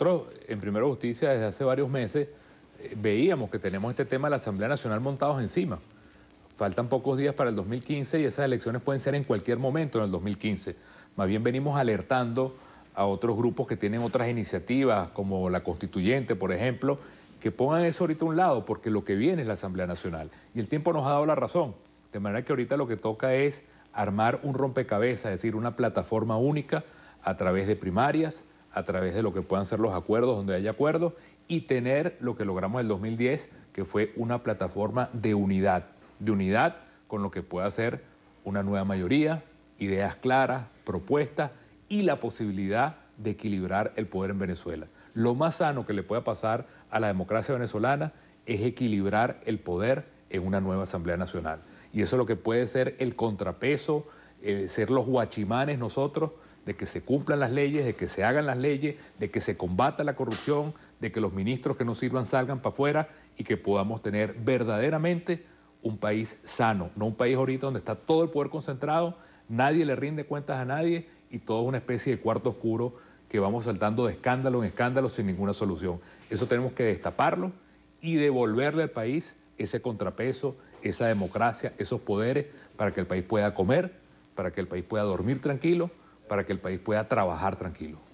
Nosotros en Primera Justicia desde hace varios meses eh, veíamos que tenemos este tema de la Asamblea Nacional montados encima. Faltan pocos días para el 2015 y esas elecciones pueden ser en cualquier momento en el 2015. Más bien venimos alertando a otros grupos que tienen otras iniciativas, como la constituyente, por ejemplo, que pongan eso ahorita a un lado, porque lo que viene es la Asamblea Nacional. Y el tiempo nos ha dado la razón. De manera que ahorita lo que toca es armar un rompecabezas, es decir, una plataforma única a través de primarias, a través de lo que puedan ser los acuerdos, donde haya acuerdos, y tener lo que logramos en el 2010, que fue una plataforma de unidad, de unidad con lo que pueda ser una nueva mayoría, ideas claras, propuestas y la posibilidad de equilibrar el poder en Venezuela. Lo más sano que le pueda pasar a la democracia venezolana es equilibrar el poder en una nueva Asamblea Nacional. Y eso es lo que puede ser el contrapeso, eh, ser los guachimanes nosotros de que se cumplan las leyes, de que se hagan las leyes, de que se combata la corrupción, de que los ministros que no sirvan salgan para afuera y que podamos tener verdaderamente un país sano, no un país ahorita donde está todo el poder concentrado, nadie le rinde cuentas a nadie y todo es una especie de cuarto oscuro que vamos saltando de escándalo en escándalo sin ninguna solución. Eso tenemos que destaparlo y devolverle al país ese contrapeso, esa democracia, esos poderes para que el país pueda comer, para que el país pueda dormir tranquilo para que el país pueda trabajar tranquilo.